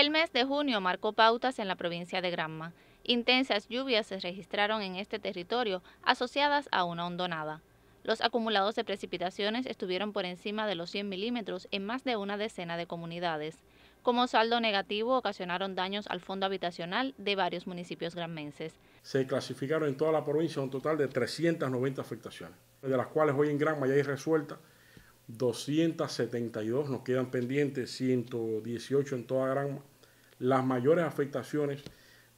El mes de junio marcó pautas en la provincia de Granma. Intensas lluvias se registraron en este territorio asociadas a una hondonada. Los acumulados de precipitaciones estuvieron por encima de los 100 milímetros en más de una decena de comunidades. Como saldo negativo, ocasionaron daños al fondo habitacional de varios municipios granmenses. Se clasificaron en toda la provincia un total de 390 afectaciones, de las cuales hoy en Granma ya hay resuelta. 272, nos quedan pendientes 118 en toda Granma. Las mayores afectaciones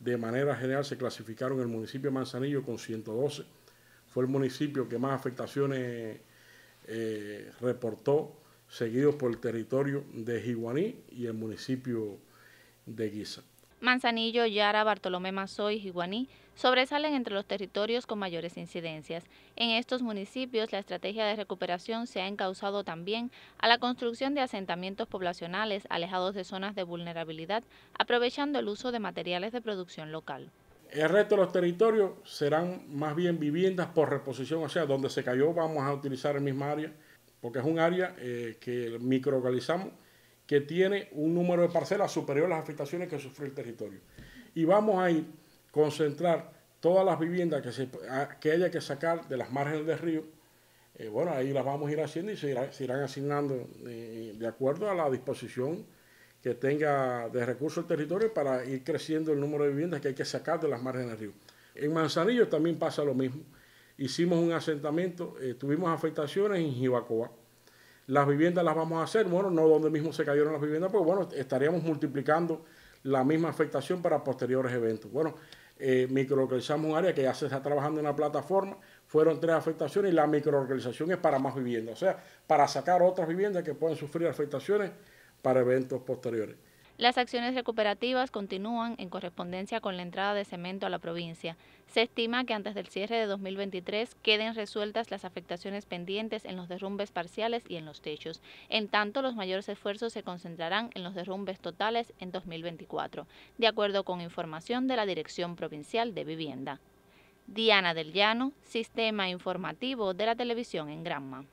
de manera general se clasificaron en el municipio de Manzanillo con 112. Fue el municipio que más afectaciones eh, reportó, seguido por el territorio de Jiguaní y el municipio de Guisa. Manzanillo, Yara, Bartolomé Mazoy y Guaní sobresalen entre los territorios con mayores incidencias. En estos municipios, la estrategia de recuperación se ha encausado también a la construcción de asentamientos poblacionales alejados de zonas de vulnerabilidad, aprovechando el uso de materiales de producción local. El resto de los territorios serán más bien viviendas por reposición, o sea, donde se cayó vamos a utilizar el mismo área, porque es un área eh, que microlocalizamos que tiene un número de parcelas superior a las afectaciones que sufrió el territorio. Y vamos a ir concentrar todas las viviendas que, se, que haya que sacar de las márgenes del río, eh, bueno, ahí las vamos a ir haciendo y se, irán asignando eh, de acuerdo a la disposición que tenga de recursos el territorio para ir creciendo el número de viviendas que hay que sacar de las márgenes del río. En Manzanillo también pasa lo mismo. Hicimos un asentamiento, eh, tuvimos afectaciones en Jivacoa, las viviendas las vamos a hacer, bueno, no donde mismo se cayeron las viviendas, pues bueno, estaríamos multiplicando la misma afectación para posteriores eventos. Bueno, eh, microlocalizamos un área que ya se está trabajando en la plataforma, fueron tres afectaciones y la microorganización es para más viviendas, o sea, para sacar otras viviendas que puedan sufrir afectaciones para eventos posteriores. Las acciones recuperativas continúan en correspondencia con la entrada de cemento a la provincia. Se estima que antes del cierre de 2023 queden resueltas las afectaciones pendientes en los derrumbes parciales y en los techos. En tanto, los mayores esfuerzos se concentrarán en los derrumbes totales en 2024, de acuerdo con información de la Dirección Provincial de Vivienda. Diana del Llano, Sistema Informativo de la Televisión en Granma.